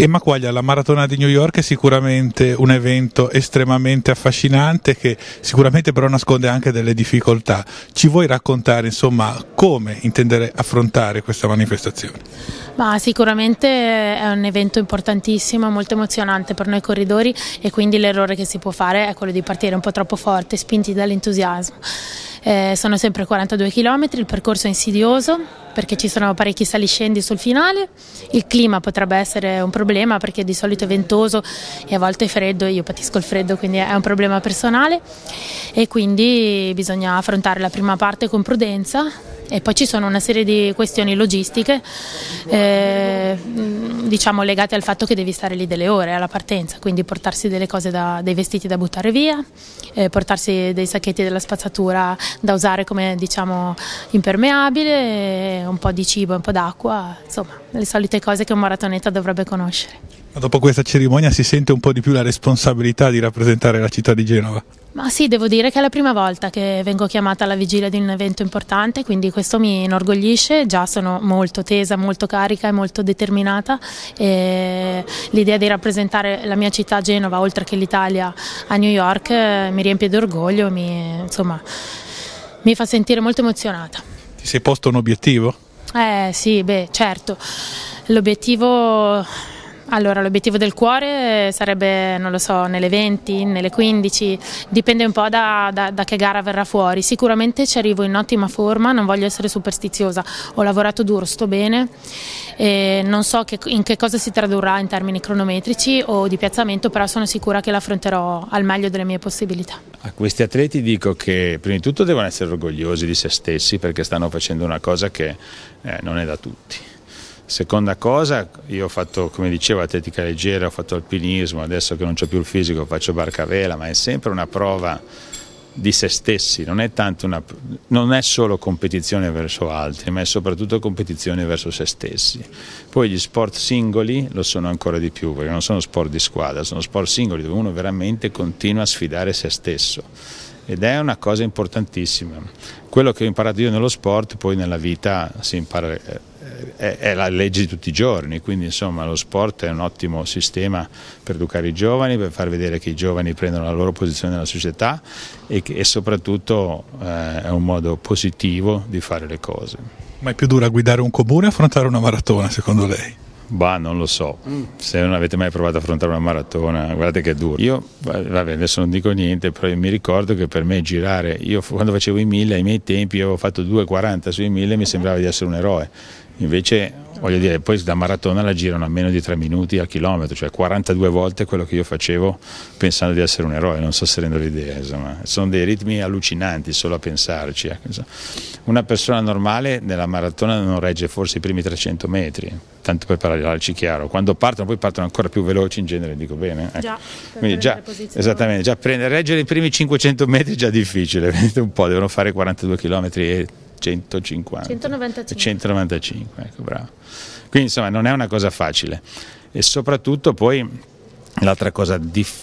Emma Quaglia, la Maratona di New York è sicuramente un evento estremamente affascinante che sicuramente però nasconde anche delle difficoltà. Ci vuoi raccontare insomma come intendere affrontare questa manifestazione? Ma sicuramente è un evento importantissimo, molto emozionante per noi corridori e quindi l'errore che si può fare è quello di partire un po' troppo forte, spinti dall'entusiasmo. Eh, sono sempre 42 km, il percorso è insidioso perché ci sono parecchi saliscendi sul finale, il clima potrebbe essere un problema perché di solito è ventoso e a volte è freddo io patisco il freddo, quindi è un problema personale e quindi bisogna affrontare la prima parte con prudenza e poi ci sono una serie di questioni logistiche eh, diciamo legate al fatto che devi stare lì delle ore alla partenza, quindi portarsi delle cose da, dei vestiti da buttare via, eh, portarsi dei sacchetti della spazzatura da usare come diciamo impermeabile, un po' di cibo, un po' d'acqua, insomma le solite cose che un maratoneta dovrebbe conoscere. Ma dopo questa cerimonia si sente un po' di più la responsabilità di rappresentare la città di Genova? Ma sì, devo dire che è la prima volta che vengo chiamata alla vigilia di un evento importante, quindi questo mi inorgoglisce, già sono molto tesa, molto carica e molto determinata. l'idea di rappresentare la mia città Genova, oltre che l'Italia, a New York eh, mi riempie d'orgoglio, mi, insomma, mi fa sentire molto emozionata. Ti sei posto un obiettivo? Eh sì, beh, certo. L'obiettivo allora, l'obiettivo del cuore sarebbe, non lo so, nelle 20, nelle 15, dipende un po' da, da, da, che gara verrà fuori. Sicuramente ci arrivo in ottima forma, non voglio essere superstiziosa, ho lavorato duro, sto bene, non so che, in che cosa si tradurrà in termini cronometrici o di piazzamento, però sono sicura che l'affronterò al meglio delle mie possibilità. A questi atleti dico che prima di tutto devono essere orgogliosi di se stessi perché stanno facendo una cosa che eh, non è da tutti. Seconda cosa, io ho fatto, come dicevo, atletica leggera, ho fatto alpinismo, adesso che non ho più il fisico faccio barca vela, ma è sempre una prova di se stessi, non è, una, non è, solo competizione verso altri, ma è soprattutto competizione verso se stessi. Poi gli sport singoli lo sono ancora di più, perché non sono sport di squadra, sono sport singoli dove uno veramente continua a sfidare se stesso ed è una cosa importantissima. Quello che ho imparato io nello sport, poi nella vita si impara eh, è la legge di tutti i giorni, quindi insomma lo sport è un ottimo sistema per educare i giovani, per far vedere che i giovani prendono la loro posizione nella società e, che, e soprattutto eh, è un modo positivo di fare le cose. Ma è più dura guidare un comune o affrontare una maratona secondo lei? Bah, non lo so. Mm. Se non avete mai provato a affrontare una maratona, guardate che è duro. Io, vabbè, adesso non dico niente, però mi ricordo che per me girare, io quando facevo i 1000, ai miei tempi avevo fatto 2,40 sui 1000 e mi sembrava di essere un eroe. Invece voglio dire, poi da maratona la girano a meno di 3 minuti al chilometro, cioè 42 volte quello che io facevo pensando di essere un eroe, non so se rendo l'idea, insomma. sono dei ritmi allucinanti solo a pensarci. Eh. Una persona normale nella maratona non regge forse i primi 300 metri, tanto per parlarci chiaro, quando partono poi partono ancora più veloci in genere, dico bene. Eh. Già, Quindi già, esattamente, già prendere, reggere i primi 500 metri è già difficile, vedete un po', devono fare 42 km e 150. 195. 195, ecco, bravo. Quindi insomma non è una cosa facile e soprattutto poi l'altra cosa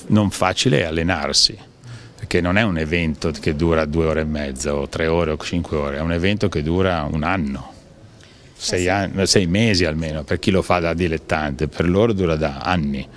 non facile è allenarsi, perché non è un evento che dura due ore e mezza o tre ore o cinque ore, è un evento che dura un anno. Sei, eh anni, sei mesi almeno, per chi lo fa da dilettante, per loro dura da anni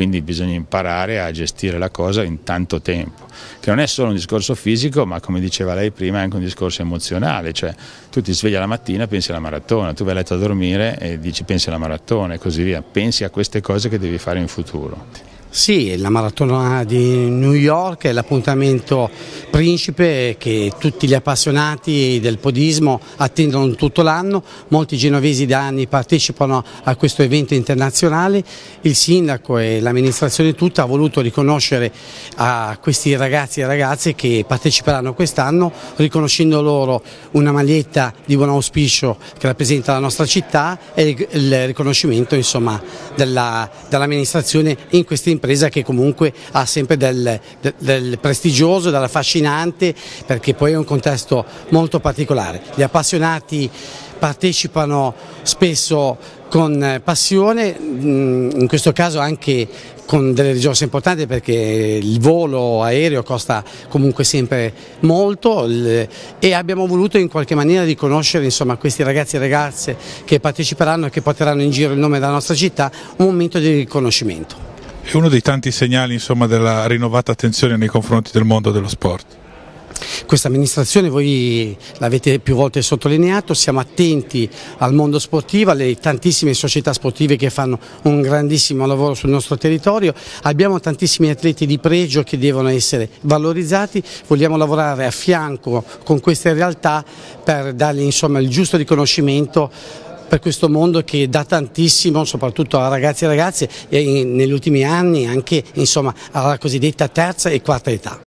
quindi bisogna imparare a gestire la cosa in tanto tempo, che non è solo un discorso fisico, ma come diceva lei prima è anche un discorso emozionale, cioè tu ti svegli la mattina e pensi alla maratona, tu vai a letto a dormire e dici pensi alla maratona e così via, pensi a queste cose che devi fare in futuro. Sì, la maratona di New York è l'appuntamento principe che tutti gli appassionati del podismo attendono tutto l'anno, molti genovesi da anni partecipano a questo evento internazionale, il sindaco e l'amministrazione tutta ha voluto riconoscere a questi ragazzi e ragazze che parteciperanno quest'anno, riconoscendo loro una maglietta di buon auspicio che rappresenta la nostra città e il riconoscimento dell'amministrazione dell in questa impresa un'impresa che comunque ha sempre del, del, prestigioso, dell'affascinante perché poi è un contesto molto particolare. Gli appassionati partecipano spesso con eh, passione, mm, in questo caso anche con delle risorse importanti perché il volo aereo costa comunque sempre molto e abbiamo voluto in qualche maniera riconoscere insomma, questi ragazzi e ragazze che parteciperanno e che porteranno in giro il nome della nostra città un momento di riconoscimento. È uno dei tanti segnali insomma, della rinnovata attenzione nei confronti del mondo dello sport. Questa amministrazione, voi l'avete più volte sottolineato, siamo attenti al mondo sportivo, alle tantissime società sportive che fanno un grandissimo lavoro sul nostro territorio, abbiamo tantissimi atleti di pregio che devono essere valorizzati, vogliamo lavorare a fianco con queste realtà per dargli insomma, il giusto riconoscimento per questo mondo che dà tantissimo soprattutto a ragazzi e ragazze e negli ultimi anni anche insomma, alla cosiddetta terza e quarta età.